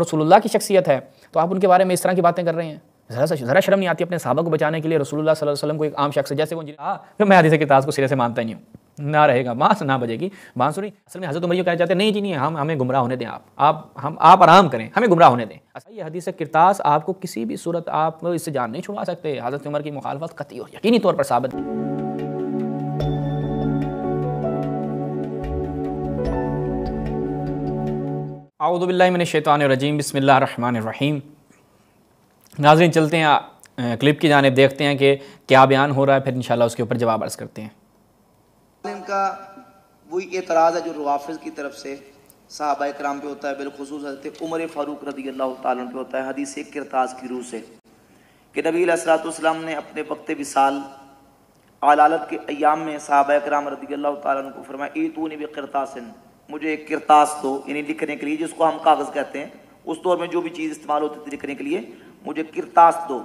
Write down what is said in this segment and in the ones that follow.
और रसूलुल्लाह की शख्सियत है तो आप उनके बारे में इस तरह की बातें कर रहे हैं ज़रा ज़रा शर्म नहीं आती अपने साहबा को बचाने के लिए रसूलुल्लाह सल्लल्लाहु अलैहि वसल्लम को एक आम शख्स जैसे वो आ तो हाँ, मैं हदीस के किताब को सिरे से मानता नहीं हूँ ना रहेगा मांस ना बजेगी बांसुरी असल में हजरत उमर कहा जाते नहीं जी नहीं हम हमें गुमराह होने दें आप आप हम आप आराम करें हमें गुमराह होने दें असल अच्छा, ये हदीस किरतास आपको किसी भी सूरत आप इससे जान नहीं छुड़ा सकते हजरत उमर की मुखालफत कती और यकीनी तौर पर साबित रन बसमीम नाजरन चलते हैं क्लिप की जानब देखते हैं कि क्या बयान हो रहा है फिर शाला उसके ऊपर जवाब अर्ज़ करते हैं का वही एतराज़ है जो रुआफ़ की तरफ से साहबा कराम पर होता है बिलखसूस हजरत उमर फ़ारूक रदी अल्लाह तुम पे होता है हदीस करताज की रूह से कि नबी सलाम ने अपने वक्त विसाल आलालत के अयाम में साहबा कराम रदी अल्लाह तुम को फरमाया ई तू भी करतासन मुझे एक किरतास दो यानी लिखने के लिए जिसको हम कागज़ कहते हैं उस दौर में जो भी चीज़ इस्तेमाल होती थी लिखने के लिए मुझे किरतास दो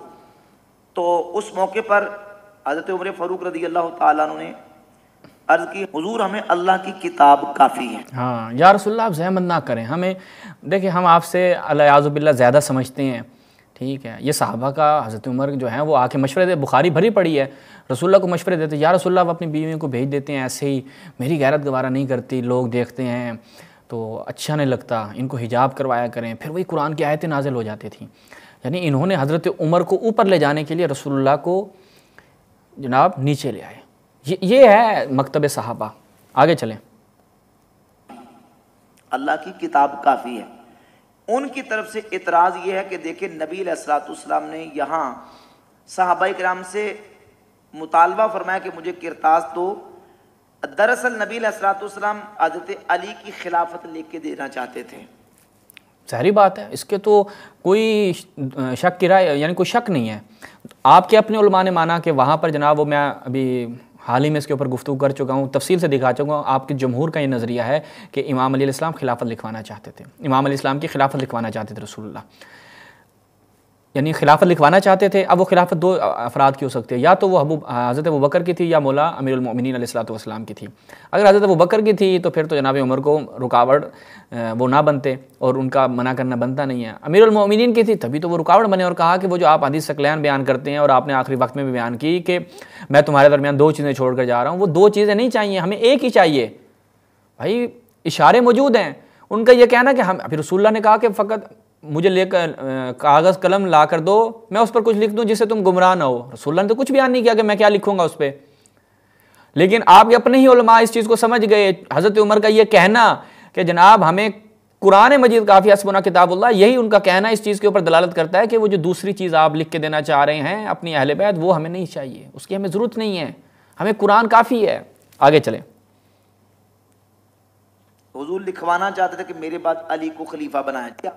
तो उस मौके पर हज़रत उम्र फ़ारूक रदी अल्लाह तु ने अर्ज की हजूर हमें अल्लाह की किताब काफ़ी है हाँ यार रसोल्ला आप जहमत ना करें हमें देखिए हम आपसे अलायाज़ुबिल्ला ज़्यादा समझते हैं ठीक है ये साहबा का हज़रत उमर जो है वो आके मशवरे दे बुखारी भरी पड़ी है रसुल्ला को मशवरे देते या रसुल्ला आप अपनी बीवी को भेज देते हैं ऐसे ही मेरी गैरत गवारा नहीं करती लोग देखते हैं तो अच्छा नहीं लगता इनको हिजाब करवाया करें फिर वही कुरान की आयतें नाजिल हो जाती थी यानी इन्होंने हज़रत उमर को ऊपर ले जाने के लिए रसोल्ला को जनाब नीचे ले आए ये ये है मकतब साहबा आगे चलें अल्लाह की किताब काफ़ी है उनकी तरफ से इतराज़ ये है कि देखिए नबी असलातम ने यहाँ साहबा कराम से मुतालबा फरमाया कि मुझे किरताज दो तो दरअसल नबी असलातम आदत अली की खिलाफत लेके देना चाहते थे सारी बात है इसके तो कोई शक किराए यानी कोई शक नहीं है आपके अपने उलमा ने माना कि वहाँ पर जनाब वो मैं अभी हाल ही में इसके ऊपर गुफ्तु कर चुका हूँ तफसील से दिखा चुका हूँ आपके जमहूर का ये नज़रिया है कि इमाम अली इस्लाम खिलाफत लिखवाना चाहते थे इमाम अली इस्लाम की खिलाफत लिखवाना चाहते थे रसूलुल्लाह यानी खिलाफत लिखवाना चाहते थे अब वो खिलाफत दो अफराद की हो सकती है या तो वो हबू हज़रत अबू बकर की थी या मौला अमीरमिन सलाम की थी अगर हज़रत अबू बकर की थी तो फिर तो जनाब उमर को रुकावट वो ना बनते और उनका मना करना बनता नहीं है अमीरमिन की थी तभी तो वो रुकावट बने और कहा कि वो जो आप हदीस सकलैन बयान करते हैं और आपने आखिरी वक्त में भी बयान की कि मैं तुम्हारे दरमियान दो चीज़ें छोड़ कर जा रहा हूँ वो दो चीज़ें नहीं चाहिए हमें एक ही चाहिए भाई इशारे मौजूद हैं उनका यह कहना कि हम फिर रसूल्ला ने कहा कि फ़कत मुझे लेकर कागज़ कलम ला कर दो मैं उस पर कुछ लिख दूँ जिससे तुम गुमराह ना हो रसोल्ला ने तो कुछ बयान नहीं किया कि मैं क्या लिखूँगा उस पर लेकिन आपके अपने ही उलमा इस चीज़ को समझ गए हज़रत उमर का ये कहना कि जनाब हमें कुरान मजीद काफ़ी हसबना किताबुल्ला यही उनका कहना इस चीज़ के ऊपर दलालत करता है कि वो जो दूसरी चीज़ आप लिख के देना चाह रहे हैं अपनी अहल बैत वो हमें नहीं चाहिए उसकी हमें ज़रूरत नहीं है हमें कुरान काफ़ी है आगे चलें हुजूर लिखवाना चाहते थे कि मेरे बाद अली को खलीफा बनाया क्या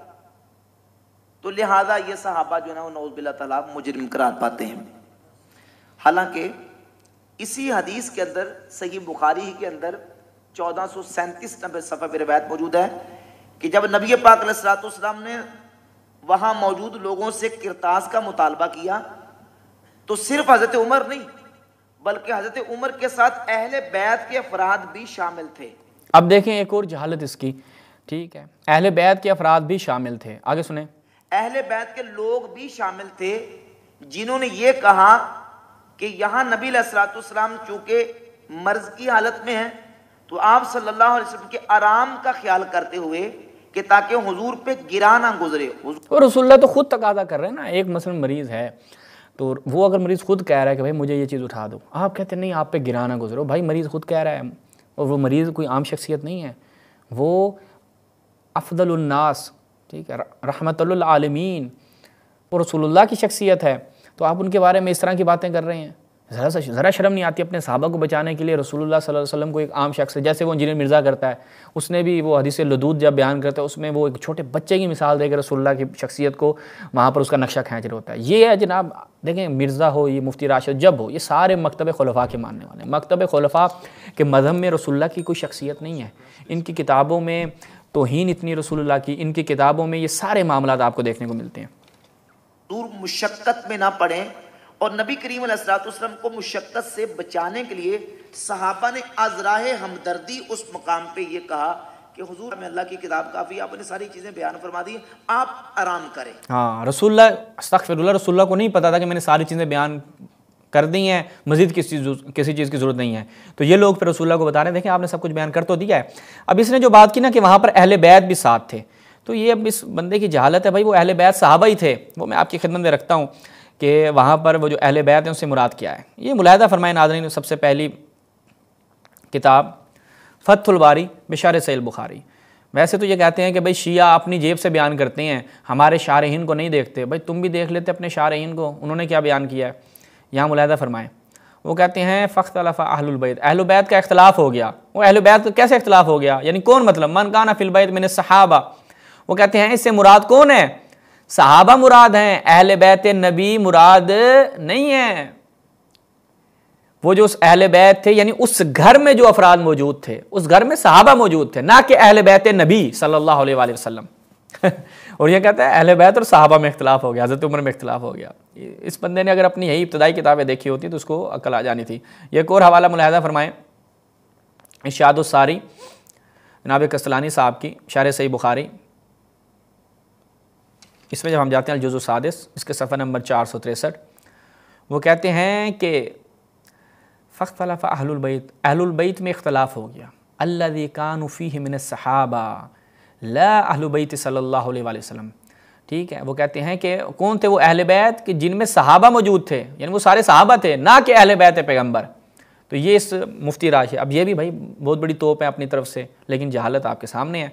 तो लिहाजा ये सहाबा जो है वो नौजबिल्ला तला मुजरम करार पाते हैं हालांकि इसी हदीस के अंदर सही बुखारी ही के अंदर चौदह सौ सैंतीस नंबर सफ़ा पर रवायत मौजूद है कि जब नबी पाक सलाम ने वहाँ मौजूद लोगों से किरताज का मुतालबा किया तो सिर्फ हज़रत उमर नहीं बल्कि हज़रत उमर के साथ अहल बैत के अफराद भी शामिल थे अब देखें एक और जहालत इसकी ठीक है अहल बैत के अफराद भी शामिल थे आगे सुने अहले बैत के लोग भी शामिल थे जिन्होंने ये कहा कि यहाँ नबी असलातम चूँकि मर्ज की हालत में है तो आप सल्लल्लाहु अलैहि वसल्लम के आराम का ख्याल करते हुए कि ताकि हजूर पे गिरा ना गुजरे और रसुल्ला तो ख़ुद तकादा कर रहे हैं ना एक मसल मरीज़ है तो वो अगर मरीज़ ख़ुद कह रहा है कि भाई मुझे ये चीज़ उठा दो आप कहते नहीं आप पे गिरा ना गुजरो भाई मरीज़ ख़ुद कह रहा है और वो मरीज़ कोई आम शख्सियत नहीं है वो अफदलनास ठीक है रहमतल आलमीन वो रसूलुल्लाह की शख्सियत है तो आप उनके बारे में इस तरह की बातें कर रहे हैं ज़रा सा ज़रा शर्म नहीं आती अपने साहबा को बचाने के लिए रसूलुल्लाह सल्लल्लाहु अलैहि वसल्लम को एक आम शख्स है जैसे वो इंजीनियर मिर्ज़ा करता है उसने भी वो हदीस लदूद जब बयान करता है उसमें वो एक छोटे बच्चे की मिसाल देकर रसूलुल्लाह की शख्सियत को वहाँ पर उसका नक्शा खींच रहा होता है ये है जनाब देखें मिर्ज़ा हो ये मुफ्ती राशद जब हो ये सारे मकतब खलफा के मानने वाले हैं मकतब खलफा के मजहब में रसुल्ला की कोई शख्सियत नहीं है इनकी किताबों में तो हीन इतनी रसूलुल्लाह की इनकी किताबों में ये सारे मामला आपको देखने को मिलते हैं दूर मुशक्क़त में ना पड़ें और नबी करीम असलाम को मुशक्क़त से बचाने के लिए सहाबा ने अजराह हमदर्दी उस मकाम पर यह कहा कि हुजूर हमें अल्लाह की किताब काफ़ी आपने सारी चीज़ें बयान फरमा दी आप आराम करें हाँ रसुल्ला अस्तफ़िरल्ला रसुल्ला को नहीं पता था कि मैंने सारी चीज़ें बयान कर दी हैं मजीद किसी किसी चीज़ की ज़रूरत नहीं है तो ये लोग फिर रसूल्ला को बता रहे हैं देखें आपने सब कुछ बयान कर तो दिया है अब इसने जो बात की ना कि वहाँ पर अहल बैत भी साथ थे तो ये अब इस बंदे की जहालत है भाई वो अहल बैत साहबा ही थे वो मैं आपकी खिदमत में रखता हूँ कि वहाँ पर वो जो अहल बैत हैं उससे मुराद क्या है ये मुलाहदा फरमाए नाजरीन सबसे पहली किताब फ़तुलबारी बिशार सैल बुखारी वैसे तो ये कहते हैं कि भाई शिया अपनी जेब से बयान करते हैं हमारे शारहीन को नहीं देखते भाई तुम भी देख लेते अपने शारहीन को उन्होंने क्या बयान किया है यहाँ मुलायदा फरमाएँ वो कहते हैं फ़ख्त अलफ़ा अहलबैत अहलबैत का अख्तलाफ हो गया वो अहलबैत का कैसे अख्तलाफ हो गया यानी कौन मतलब मन काना फ़िलबैत मैंने सहाबा वो कहते हैं इससे मुराद कौन है सहाबा मुराद हैं अहल बैत नबी मुराद नहीं है वो जो उस अहल बैत थे यानी उस घर में जो अफराद मौजूद थे उस घर में सहाबा मौजूद थे ना कि अहल बैत नबी सल्लल्लाहु अलैहि वसल्लम और यह कहते हैं अहल बैत और साहबा में इख्तलाफ हो गया हज़रत उम्र में इख्तलाफ हो गया इस बंदे ने अगर अपनी यही इब्तदाई किताबें देखी होती तो उसको अकल आ जानी थी यह एक और हवाला मुलाहदा फरमाएँ इशादारी नाब कस्तलानी साहब की शार सही बुखारी इसमें जब हम जाते हैं अलजुज़ सादिस इसके सफ़र नंबर चार सौ तिरसठ वो कहते हैं कि फ़ख्तलाफ़ अहलबैत अहलबैत में इख्तलाफ हो गया अल्लाकानफ़ी मिन सहाबा ला अहलुबैत सल्ला वसम ठीक है वो कहते हैं कि कौन थे वो अहल बैत कि जिनमें सहाबा मौजूद थे यानी वो सारे सहाबा थे ना कि अहल बैत है पैगम्बर तो ये इस मुफ्ती राज है अब ये भी भाई बहुत बड़ी तोप है अपनी तरफ से लेकिन जहालत आपके सामने है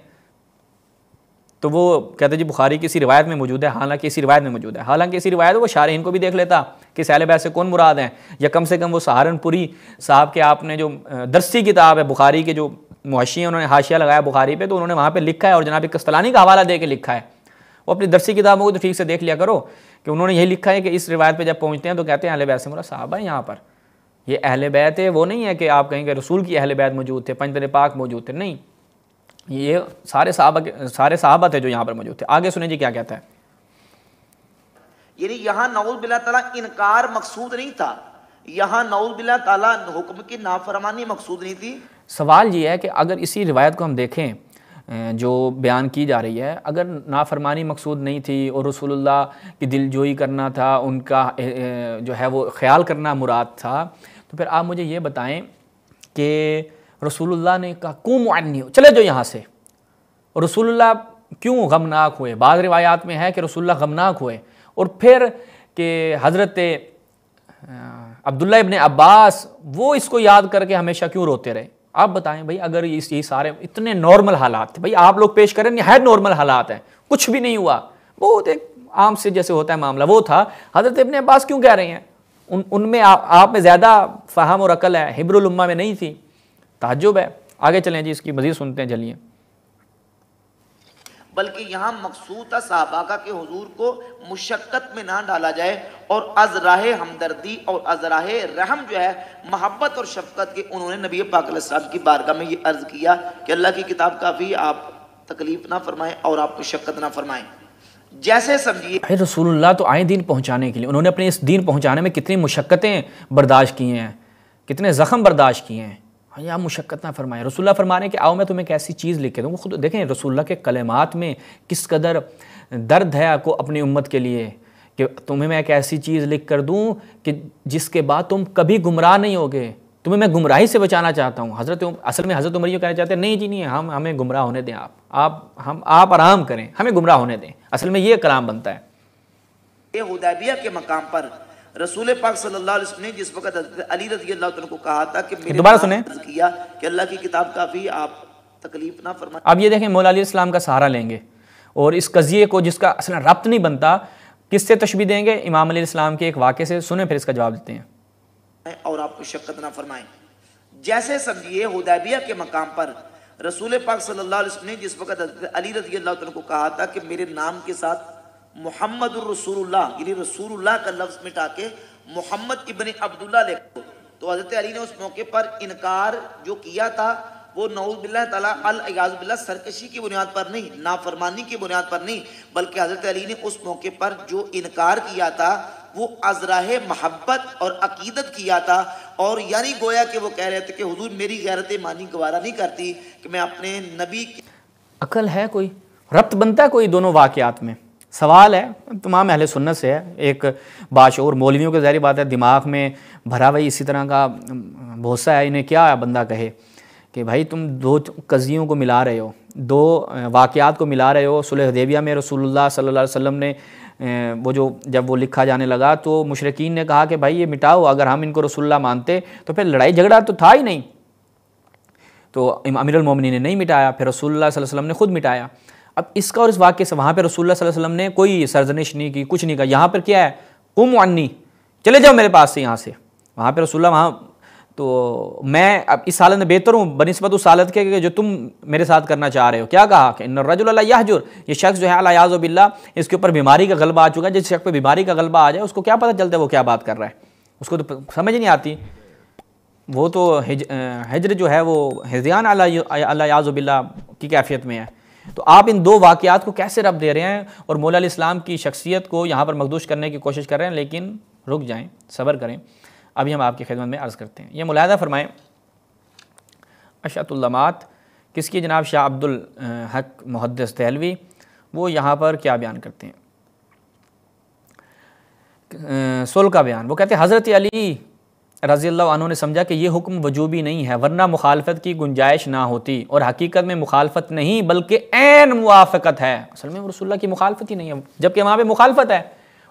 तो वो कहते जी बुखारी किसी रिवायत में मौजूद है हालांकि इसी रिवायत में मौजूद है हालांकि इसी रिवायत वो शारहीन को भी देख लेता कि सैलब ऐसे कौन मुराद हैं या कम से कम वो सहारनपुरी साहब के आपने जो दरसी किताब है बुखारी के जो मुशी हैं उन्होंने हाशिया लगाया बुखारी पे तो उन्होंने वहाँ पे लिखा है और जनाब कस्तलानी का हवाला दे के लिखा है वो अपनी दरसी किताबों को तो ठीक से देख लिया करो कि उन्होंने यही लिखा है कि इस रिवायत पर जब पहुँचते हैं तो कहते हैं अहल बैस मुरा साहब है यहाँ पर ये अहल बैत है वो नहीं है कि आप कहेंगे रसूल की अहल बैत मौजूद थे पंजर पाक मौजूद थे नहीं ये सारे साहब सारे साहबा है जो यहाँ पर मौजूद थे आगे सुने जी क्या कहता है यानी यहाँ नाउल बिल्ला तला इनकार मकसूद नहीं था यहाँ नाउल बिल्ला तला हुक्म की नाफरमानी मकसूद नहीं थी सवाल ये है कि अगर इसी रिवायत को हम देखें जो बयान की जा रही है अगर नाफरमानी मकसूद नहीं थी और रसोल्ला की दिलजोई करना था उनका जो है वो ख्याल करना मुराद था तो फिर आप मुझे ये बताएं कि रसूलुल्लाह ने कहा क्यों मुआनी हो चले जो यहाँ से रसूलुल्लाह क्यों गमनाक हुए बाद रिवायात में है कि रसूलुल्लाह गमनाक हुए और फिर कि हज़रत अब्दुल्ला इबन अब्बास वो इसको याद करके हमेशा क्यों रोते रहे आप बताएं भाई अगर इस ये सारे इतने नॉर्मल हालात थे भाई आप लोग पेश करें है नॉर्मल हालात हैं कुछ भी नहीं हुआ बहुत तो एक आम से जैसे होता है मामला वो था हज़रत इबन अब्बास क्यों कह रहे हैं उन उनमें आप, आप में ज़्यादा फ़हम और अकल है हिब्रुलम्मा में नहीं थी ताजुब है आगे चलें जी इसकी मज़ीद सुनते हैं चलिए बल्कि यहाँ मकसूद था साहबा का कि को मुशक्क़त में ना डाला जाए और अजराह हमदर्दी और अजराह रहम जो है महब्बत और शफकत के उन्होंने नबी पाक साहब की बारगाह में ये अर्ज़ किया कि अल्लाह की किताब का भी आप तकलीफ़ ना फरमाएँ और आप मुशक्क़त ना फरमाएँ जैसे समझिए रसूलुल्लाह तो आए दिन पहुंचाने के लिए उन्होंने अपने इस दिन पहुंचाने में कितनी मुशक्क़तें बर्दाश्त की हैं कितने ज़ख़म बर्दाश्त किए हैं या हाँ मुशक्क़त ना फरमाएँ रसुल्ला फरमाने के कि आओ मैं तुम्हें कैसी चीज़ लिख के दूँ खुद देखें रसुल्ला के कलेमात में किस कदर दर्द है आपको अपनी उम्मत के लिए कि तुम्हें मैं एक ऐसी चीज़ लिख कर दूँ कि जिसके बाद तुम कभी गुमराह नहीं होगे तुम्हें मैं गुमराही से बचाना चाहता हूँ हज़रत असल में हज़रत उम्र ये कहना चाहते हैं नहीं जी नहीं हम हमें गुमराह होने दें आप आप हम आप आराम करें हमें गुमराह होने दें असल में ये कलाम बनता है के मकाम पर रसूल पाक सल्लल्लाहु अलैहि वसल्लम ने जिस वक्त अली रजी अल्लाह को कहा था कि दोबारा सुने किया कि अल्लाह की किताब काफ़ी आप तकलीफ ना फरमा अब ये देखें मौला इस्लाम का सहारा लेंगे और इस कज़िए को जिसका असल रब्त नहीं बनता किससे तशबी देंगे इमाम इस्लाम के एक वाक़े से सुने फिर इसका जवाब देते हैं और आपको शक्कत ना फरमाएं जैसे समझिए हुदैबिया के मकाम पर रसूल पाक सल्लल्लाहु अलैहि वसल्लम ने जिस वक्त अली रजी अल्लाह को कहा था कि मेरे नाम के साथ मोहम्मद रसूलुल्लाह रसूलुल्लाह का लफ्ज़ मिटा के मोहम्मद इबन अब्दुल्ला लिखो तो हज़रत अली ने उस मौके पर इनकार जो किया था वो नौजबिल्ला सरकशी की बुनियाद पर नहीं नाफरमानी की बुनियाद पर नहीं बल्कि हज़रत अली ने उस मौके पर जो इनकार किया था वो अजराह महब्बत और अकीदत किया था और यानी गोया कि वो कह रहे थे कि हुजूर मेरी गैरत मानी गवारा नहीं करती कि मैं अपने नबी अकल है कोई रब्त बनता है कोई दोनों वाक़ात में सवाल है तमाम अहल सुन्नत से है एक बाशूर मौलवियों के जहरी बात है दिमाग में भरा भाई इसी तरह का भोसा है इन्हें क्या बंदा कहे कि भाई तुम दो कजियों को मिला रहे हो दो वाक़ात को मिला रहे हो सुलहदेविया में रसूलुल्लाह सल्लल्लाहु अलैहि वसल्लम ने वो जो जब वो लिखा जाने लगा तो मुशरकिन ने कहा कि भाई ये मिटाओ अगर हम इनको रसुल्ला मानते तो फिर लड़ाई झगड़ा तो था ही नहीं तो अमीरमिन ने नहीं मिटाया फिर अलैहि वसल्लम ने ख़ुद मिटाया अब इसका और इस वाक्य से वहाँ पर रसूलुल्लाह वसलम ने कोई सरजनिश नहीं की कुछ नहीं कहा यहाँ पर क्या है कुम अन्नी चले जाओ मेरे पास से यहाँ से वहाँ पर रसुल्ला वहाँ तो मैं अब इस हालत में बेहतर हूँ बनस्बत उस हालत के जो तुम मेरे साथ करना चाह रहे हो क्या कहा कि रजुल्लाजर ये शख्स जो है बिल्ला इसके ऊपर बीमारी का गलबा आ चुका है जिस शख्स पर बीमारी का गलबा आ जाए उसको क्या पता चलता है वो क्या बात कर रहा है उसको तो समझ नहीं आती वो तो हिज हजर जो है वो हजयान बिल्ला की कैफियत में है तो आप इन दो वाक़ात को कैसे रब दे रहे हैं और मौला इस्लाम की शख्सियत को यहाँ पर मखदूश करने की कोशिश कर रहे हैं लेकिन रुक जाएँ सब्र करें अभी हम आपकी खिदमत में अर्ज़ करते हैं ये मुलायदा फरमाएँ अशातुल्लमात किसकी जनाब शाह अब्दुल हक मुहदस दहलवी वो यहाँ पर क्या बयान करते हैं सुल का बयान वो कहते हैं हज़रत अली रज़ी अल्लाह ने समझा कि यह हुक्म वजूबी नहीं है वरना मुखालफत की गुंजाइश ना होती और हकीकत में मुखालफत नहीं बल्कि एन मुआफ़त है असल में रसुल्ला की मुखालफत ही नहीं है जबकि वहाँ पर मुखालफत है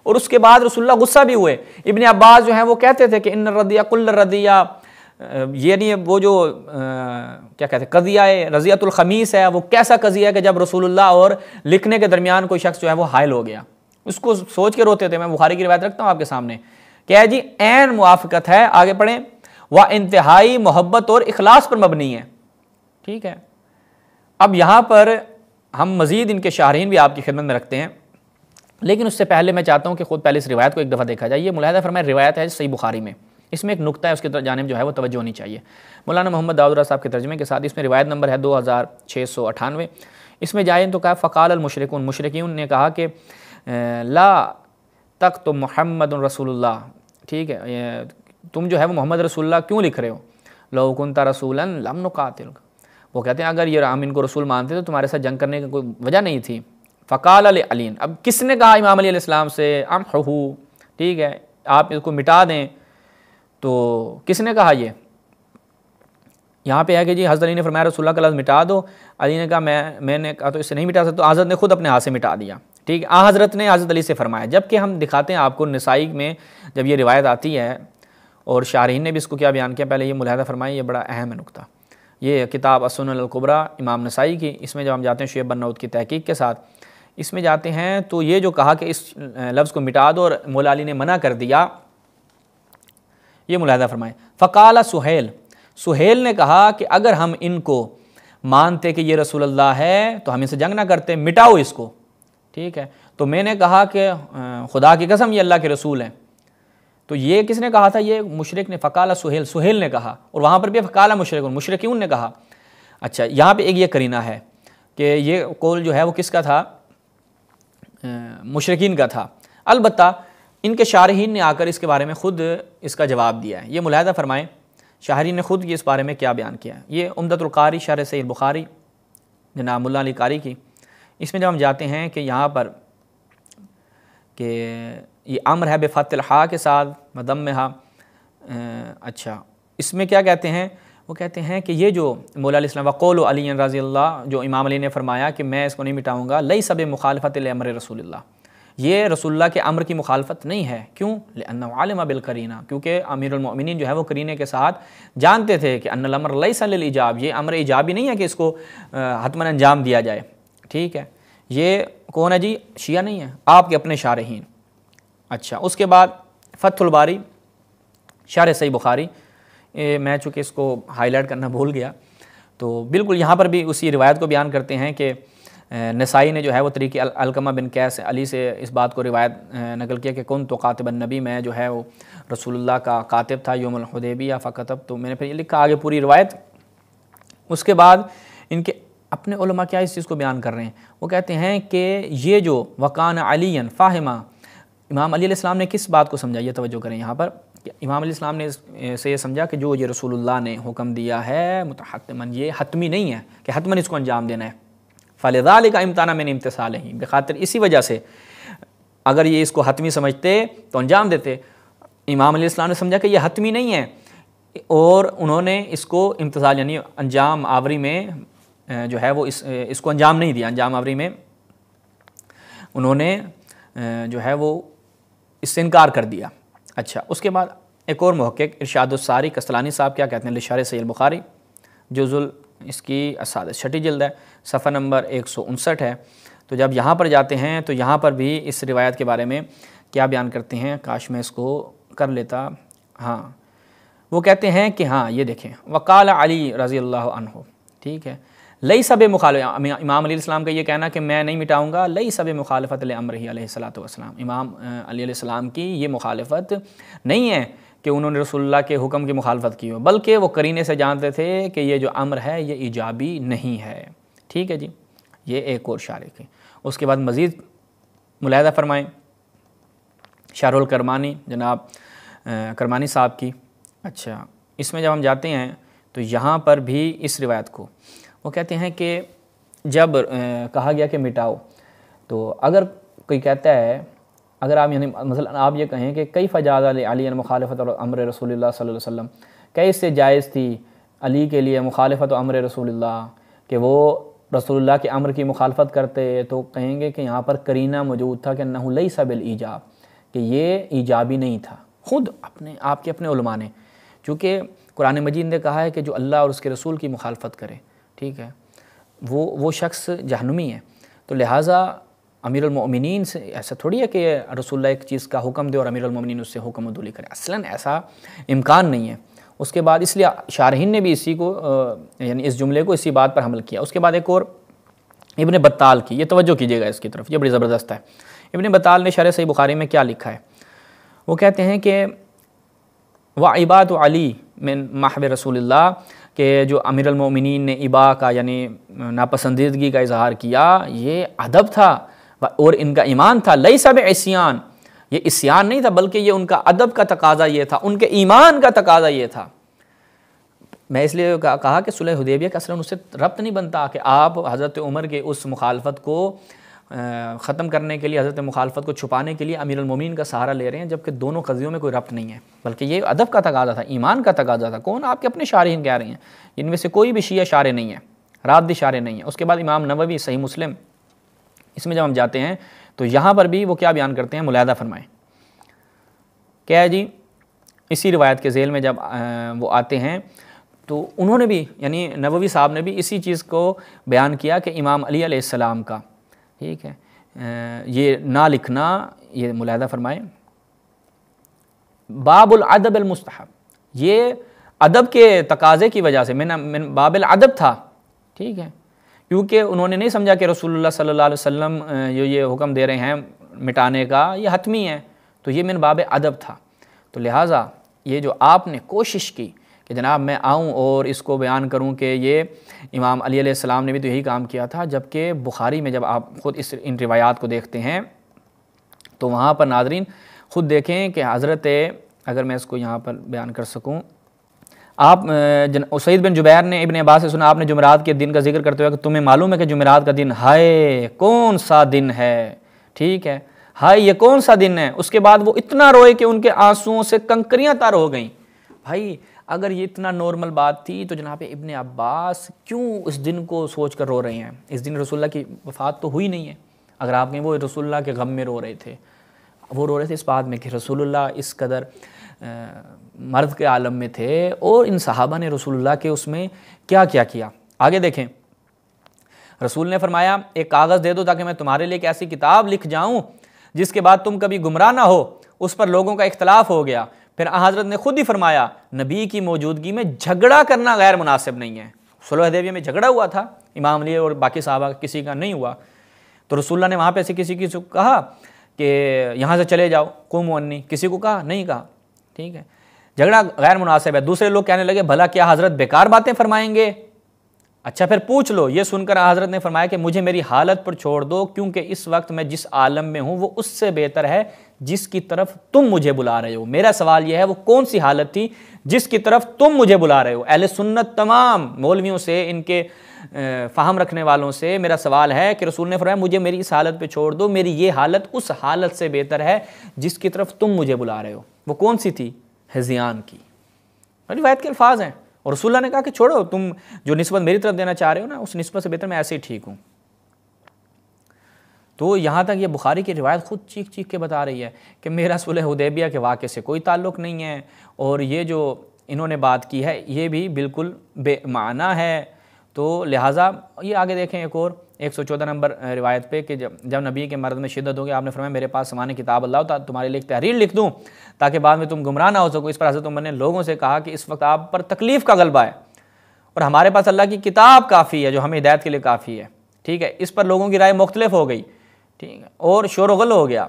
और उसके बाद रसुल्ला गुस्सा भी हुए इबन अब्बास जो हैं वो कहते थे कि इन रदिया कुल रदिया ये नहीं वो जो आ, क्या कहते हैं कज़िया रज़ियतुलखमीस है वो कैसा कज़िया है कि जब रसूलुल्लाह और लिखने के दरमियान कोई शख्स जो है वो हायल हो गया उसको सोच के रोते थे मैं बुखारी की रिवायत रखता हूँ आपके सामने क्या है जी एन मुआफ़त है आगे पढ़ें वह इंतहाई मोहब्बत और अखलास पर मबनी है ठीक है अब यहाँ पर हम मज़ीद इनके शाहरीन भी आपकी खिदमत में रखते हैं लेकिन उससे पहले मैं चाहता हूँ कि खुद पहले इस रिवायत को एक दफ़ा देखा जाए ये मुलाहदा फरमाया रिवायत है सही बुखारी में इसमें एक नुकता है उसके में जो है वो तवज्जो होनी चाहिए मौलाना मोहम्मद दाऊदरा साहब के तर्जमे के साथ इसमें रिवायत नंबर है दो हज़ार छः सौ अठानवे इसमें जाए तो कहा फ़काल अलमशरकून मशरकिन ने कहा कि ला तक तो मोहम्मद रसूलुल्लाह ठीक है तुम जो है वो मोहम्मद रसूलुल्लाह क्यों लिख रहे हो लोकुनता रसूल लमन कातिल वो कहते हैं अगर ये राम इनको रसूल मानते तो तुम्हारे साथ जंग करने की कोई वजह नहीं थी फ़काल अलीन अब किसने कहा इमाम अली अलीसम से अम हू ठीक है आप इसको मिटा दें तो किसने कहा ये यहाँ पे है कि जी हज़रत अली ने फरमाया रसूल का लफ्ज़ मिटा दो अली ने कहा मैं मैंने कहा तो इसे नहीं मिटा सकता तो आज़द ने खुद अपने हाथ से मिटा दिया ठीक आ हज़रत ने हज़रत अली से फ़रमाया जबकि हम दिखाते हैं आपको नसाई में जब ये रिवायत आती है और शारहीन ने भी इसको क्या बयान किया पहले ये मुलाहदा फरमाया ये बड़ा अहम है नुकता ये किताब अलकुबरा इमाम नसाई की इसमें जब हम जाते हैं शेब बनौद की तहकीक के साथ इसमें जाते हैं तो ये जो कहा कि इस लफ्ज़ को मिटा दो और मोलाली ने मना कर दिया ये मुलाहदा फरमाए फ़काला सुहेल सुहेल ने कहा कि अगर हम इनको मानते कि ये रसूल अल्लाह है तो हम इसे जंग ना करते मिटाओ इसको ठीक है तो मैंने कहा कि खुदा की कसम ये अल्लाह के रसूल हैं तो ये किसने कहा था ये मुशरक ने फ़काला सुहेल सुहेल ने कहा और वहाँ पर भी फ़काला मुशरक मुशरकिन ने कहा अच्छा यहाँ पे एक ये करीना है कि ये कौल जो है वो किसका था मुशरकिन का था अलबत् इनके शारहन ने आकर इसके बारे में ख़ुद इसका जवाब दिया है ये मुलाहदा फरमाएँ शाहरीन ने ख़ुद ये इस बारे में क्या बयान किया ये उमदतुल्कारी शार सैद बुखारी जनाब कारी की इसमें जब हम जाते हैं कि यहाँ पर कि ये अम्र है बेफ़त हा के साथ मदम में हा अच्छा इसमें क्या कहते हैं वो कहते हैं कि ये जो मौलाम वक़ोल अली रज़ी जो इमाम अली ने फरमाया कि मैं इसको नहीं मिटाऊँगा लई सब मुखालफत अमर रसूल ये रसुल्ला के अमर की मुखालफत नहीं है क्यों आलमा बिल करीना क्योंकि अमीरमिन जो है वो करीने के साथ जानते थे कि अनमर लई सल ये अमर ही नहीं है कि इसको हतमन अंजाम दिया जाए ठीक है ये कौन है जी शिया नहीं है आपके अपने शारहीन अच्छा उसके बाद फतुलबारी शार सही बुखारी ए, मैं चूँकि इसको हाईलाइट करना भूल गया तो बिल्कुल यहाँ पर भी उसी रिवायत को बयान करते हैं कि नसाई ने जो है वो तरीके अलकमा बिन कैस अली से इस बात को रिवायत नकल किया कि कौन तो कातबन नबी मैं जो है वो रसूलुल्लाह का कातब था योमल या फ़कतब तो मैंने फिर ये लिखा आगे पूरी रिवायत उसके बाद इनके अपने उलमा क्या इस चीज़ को बयान कर रहे हैं वो कहते हैं कि ये जो वकान अलियन फ़ाहिमा इमाम अली इस्लाम ने किस बात को समझा ये तवज्जो करें यहाँ पर इमाम अली इस्लाम ने से ये समझा कि जो ये रसूलुल्लाह ने हुक्म दिया है मतहतमन ये हतमी नहीं है कि हतमन इसको अंजाम देना है फ़लदाल का इम्ताना मैंने इम्तसाल ही बेखातर इसी वजह से अगर ये इसको हतमी समझते तो अंजाम देते इमाम अली इस्लाम ने समझा कि यह हतमी नहीं है और उन्होंने इसको इम्तसाल यानी अंजाम आवरी में जो है वो इस इसको अंजाम नहीं दिया अंजाम आवरी में उन्होंने जो है वो इससे इनकार कर दिया अच्छा उसके बाद एक और महक्क इरशादारी कसलानी साहब क्या कहते हैं लिशार सैल बुखारी जुजुल इसकी असाद छठी जल्द है सफ़र नंबर एक सौ उनसठ है तो जब यहाँ पर जाते हैं तो यहाँ पर भी इस रिवायत के बारे में क्या बयान करते हैं काश मैं इसको कर लेता हाँ वो कहते हैं कि हाँ ये देखें वकाल अली रज़ी अल्लाह ठीक है लई सब मुखाल इमाम अलीसम का ये कहना कि मैं नहीं मिटाऊंगा लई सब मुखालफत अमरत वसलाम इमाम अलीसम की ये मुखालफत नहीं है कि उन्होंने रसुल्ला के हुक्म की मुखालफत की हो बल्कि वो करीने से जानते थे कि ये जो अम्र है ये ईजाबी नहीं है ठीक है जी ये एक और शारिक है उसके बाद मज़ीद मुलाहदा फरमाएँ शाहरुल करमानी जनाब करमानी साहब की अच्छा इसमें जब हम जाते हैं तो यहाँ पर भी इस रिवायत को वो कहते हैं कि जब कहा गया कि मिटाओ तो अगर कोई कहता है अगर आप यानी मसल मतलब आप ये कहें कि कई फ़जाद अली मुखालफत और अमर रसूल वसम कैसे जायज़ थी अली के लिए मुखालफत अमर रसोल्ला कि वो रसूलुल्लाह के अमर की मुखालफत करते तो कहेंगे कि यहाँ पर करीना मौजूद था कि नहुलई सबल ईजाब कि ये ईजाबी नहीं था खुद अपने आपके अपने ने चूँकि कुरान मजीद ने कहा है कि जो अल्लाह और उसके रसूल की मुखालफत करे ठीक है वो वो शख्स जहनुमी है तो लिहाजा अमीरमिन से ऐसा थोड़ी है कि रसोल्ला एक चीज़ का हुक्म दे और अमीरमिन उससे हुक्म उदूली करें असला ऐसा इम्कान नहीं है उसके बाद इसलिए शारहन ने भी इसी को यानी इस जुमले को इसी बात पर हमल किया उसके बाद एक और इबन बताल की ये तवज्जो कीजिएगा इसकी तरफ ये बड़ी ज़बरदस्त है इबन बताल ने शरह सही बुखारी में क्या लिखा है वो कहते हैं कि व इबाद अली मिन माहब रसूल के जो अमीरमिन ने इबा का यानी नापसंदीदगी का इजहार किया ये अदब था और इनका ईमान था लई सब ऐसियान ये इसियान नहीं था बल्कि ये उनका अदब का तकाजा ये था उनके ईमान का तकाजा ये था मैं इसलिए कहा कि सुलह हदेबिया का असर उससे रब्त नहीं बनता कि आप हज़रत उमर के उस मुखालफत को ख़त्म करने के लिए हज़रत मुखालफत को छुपाने के लिए अमीर अमीरमिन का सहारा ले रहे हैं जबकि दोनों कजियों में कोई रब्त नहीं है बल्कि ये अदब का तकाजा था ईमान का तकाजा था कौन आपके अपने शारे कह रहे हैं इनमें से कोई भी शीह शारे नहीं है रात शारे नहीं है उसके बाद इमाम नबवी सही मुस्लिम इसमें जब हम जाते हैं तो यहाँ पर भी वो क्या बयान करते हैं मुलाहदा फरमाएँ क्या है जी इसी रिवायत के झेल में जब वो आते हैं तो उन्होंने भी यानी नबवी साहब ने भी इसी चीज़ को बयान किया कि इमाम अली सलाम का ठीक है ये ना लिखना ये मुलाहदा फरमाए बाबुल अदब मुस्तहब ये अदब के तकाजे की वजह से मैंने मैं बाबिल अदब था ठीक है क्योंकि उन्होंने नहीं समझा कि रसूलुल्लाह सल्लल्लाहु अलैहि वसल्लम जो ये हुक्म दे रहे हैं मिटाने का ये हतमी है तो ये मैंने बाब अदब था तो लिहाजा ये जो आपने कोशिश की कि जनाब मैं आऊँ और इसको बयान करूँ कि ये इमाम अली सलाम ने भी तो यही काम किया था जबकि बुखारी में जब आप ख़ुद इस इन रिवायात को देखते हैं तो वहाँ पर नाजरीन ख़ुद देखें कि हज़रत अगर मैं इसको यहाँ पर बयान कर सकूँ आप जन सईद बिन जुबैर ने इबन अब्बास से सुना आपने जुमरात के दिन का जिक्र करते हुए कि तुम्हें मालूम है कि जुमरात का दिन हाय कौन सा दिन है ठीक है हाय ये कौन सा दिन है उसके बाद वो इतना रोए कि उनके आंसुओं से कंकरियाँ तार हो गई भाई अगर ये इतना नॉर्मल बात थी तो जनाब इबन अब्बास क्यों इस दिन को सोच कर रो रहे हैं इस दिन रसोल्ला की वफात तो हुई नहीं है अगर आप कहें वो रसोल्ला के गम में रो रहे थे वो रो रहे थे इस बात में कि रसोल्ला इस कदर मर्द के आलम में थे और इन सहाबा ने रसोल्ला के उसमें क्या क्या किया आगे देखें रसूल ने फरमाया एक कागज़ दे दो ताकि मैं तुम्हारे लिए एक ऐसी किताब लिख जाऊं जिसके बाद तुम कभी गुमराह ना हो उस पर लोगों का इख्तलाफ हो गया फिर हज़रत ने खुद ही फरमाया नबी की मौजूदगी में झगड़ा करना गैर मुनासिब नहीं है देवी में झगड़ा हुआ था इमाम अली और बाकी साहबा किसी का नहीं हुआ तो रसुल्ला ने वहाँ पर से किसी किसी को कहा कि यहाँ से चले जाओ कुम अन्नी किसी को कहा नहीं कहा ठीक है झगड़ा गैर मुनासिब है दूसरे लोग कहने लगे भला क्या हज़रत बेकार बातें फरमाएंगे अच्छा फिर पूछ लो ये सुनकर हजरत ने फरमाया कि मुझे मेरी हालत पर छोड़ दो क्योंकि इस वक्त मैं जिस आलम में हूँ वो उससे बेहतर है जिसकी तरफ तुम मुझे बुला रहे हो मेरा सवाल यह है वो कौन सी हालत थी जिसकी तरफ तुम मुझे बुला रहे हो अहल सुन्नत तमाम मौलवियों से इनके फ़ाहम रखने वालों से मेरा सवाल है कि रसूल ने फरमाया मुझे मेरी इस हालत पर छोड़ दो मेरी ये हालत उस हालत से बेहतर है जिसकी तरफ तुम मुझे बुला रहे हो वो कौन सी थी हजियान की रिवायत के अल्फाज हैं और रसुल्ला ने कहा कि छोड़ो तुम जो नस्बत मेरी तरफ देना चाह रहे हो ना उस नस्बत से बेहतर मैं ऐसे ही ठीक हूँ तो यहाँ तक ये बुखारी की रिवायत खुद चीख चीख के बता रही है कि मेरा सुलह उदैबिया के वाक़े से कोई ताल्लुक़ नहीं है और ये जो इन्होंने बात की है ये भी बिल्कुल बेमाना है तो लिहाजा ये आगे देखें एक और 114 नंबर रिवायत पे कि जब जब नबी के मर्द में शिदत होगी आपने फरमाया मेरे पास सामान किताब अल्लाह तुम्हारे लिए तहरीर लिख दूँ ताकि बाद में तुम गुमराह ना हो सको इस पर हजरत उमर ने लोगों से कहा कि इस वक्त आप पर तकलीफ़ का गलबा है और हमारे पास अल्लाह की किताब काफ़ी है जो हमें हिदायत के लिए काफ़ी है ठीक है इस पर लोगों की राय मुख्तलिफ हो गई ठीक है और शोर शोरगल हो गया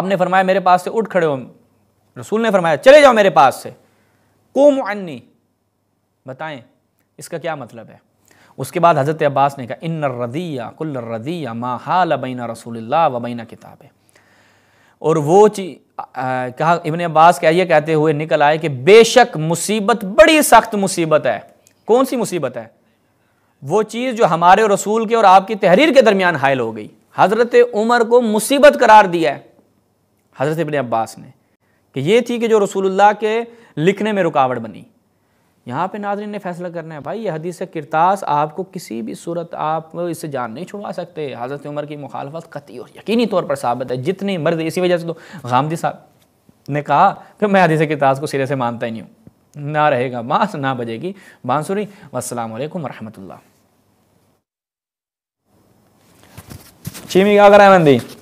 आपने फरमाया मेरे पास से उठ खड़े हो रसूल ने फरमाया चले जाओ मेरे पास से को अन्नी बताएं इसका क्या मतलब है उसके बाद हज़रत अब्बास ने कहा इन रदिया कुल रदिया मा हाल बैना रसूल वबैना किताब है और वो चीज कहा इबन अब्बास क्या ये कहते हुए निकल आए कि बेशक मुसीबत बड़ी सख्त मुसीबत है कौन सी मुसीबत है वो चीज़ जो हमारे रसूल के और आपकी तहरीर के दरमियान हायल हो गई हज़रत उमर को मुसीबत करार दिया है हज़रत इबन अब्बास ने कि ये थी कि जो रसूलुल्लाह के लिखने में रुकावट बनी यहाँ पे नाजरन ने फैसला करना है भाई यह हदीस किरतास आपको किसी भी सूरत आप इससे जान नहीं छुड़वा सकते हज़रत उमर की मुखालफत कती और यकीनी तौर पर साबित है जितनी मर्द इसी वजह से तो गामदी साहब ने कहा कि मैं हदीस किरतास को सिरे से मानता ही नहीं हूँ ना रहेगा बाँस ना बजेगी बांसुरी वालकम वरहमल चीमी का अगर मंदी